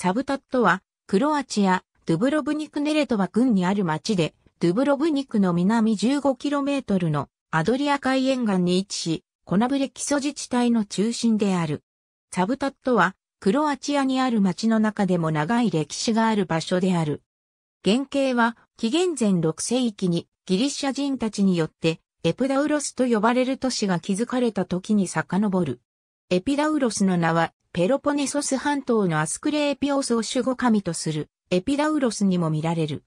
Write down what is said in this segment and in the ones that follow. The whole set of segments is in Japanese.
サブタットは、クロアチア、ドゥブロブニクネレトワ郡にある町で、ドゥブロブニクの南 15km のアドリア海沿岸に位置し、コナブレ基礎自治体の中心である。サブタットは、クロアチアにある町の中でも長い歴史がある場所である。原型は、紀元前6世紀にギリシャ人たちによって、エプダウロスと呼ばれる都市が築かれた時に遡る。エピダウロスの名は、ペロポネソス半島のアスクレーピオスを守護神とする、エピダウロスにも見られる。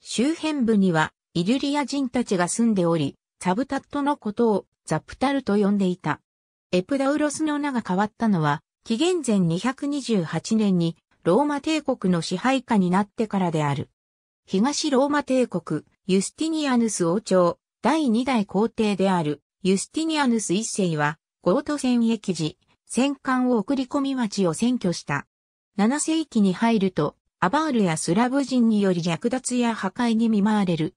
周辺部には、イリュリア人たちが住んでおり、サブタットのことをザプタルと呼んでいた。エピダウロスの名が変わったのは、紀元前228年にローマ帝国の支配下になってからである。東ローマ帝国、ユスティニアヌス王朝、第2代皇帝である、ユスティニアヌス一世は、ゴート戦役時、戦艦を送り込み町を占拠した。7世紀に入ると、アバールやスラブ人により略奪や破壊に見舞われる。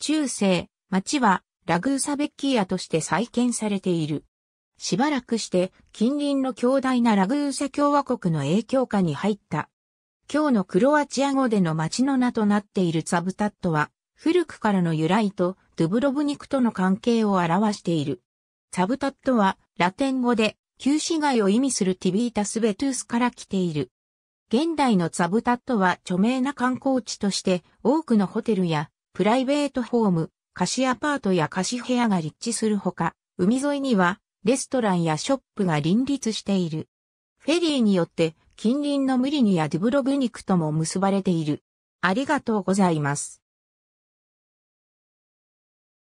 中世、町はラグーサベッキーアとして再建されている。しばらくして近隣の強大なラグーサ共和国の影響下に入った。今日のクロアチア語での町の名となっているザブタットは、古くからの由来とドゥブロブニクとの関係を表している。ザブタットはラテン語で旧市街を意味するティビータスベトゥースから来ている。現代のザブタットは著名な観光地として多くのホテルやプライベートホーム、貸しアパートや貸し部屋が立地するほか、海沿いにはレストランやショップが林立している。フェリーによって近隣のムリニやドゥブロブニクとも結ばれている。ありがとうございます。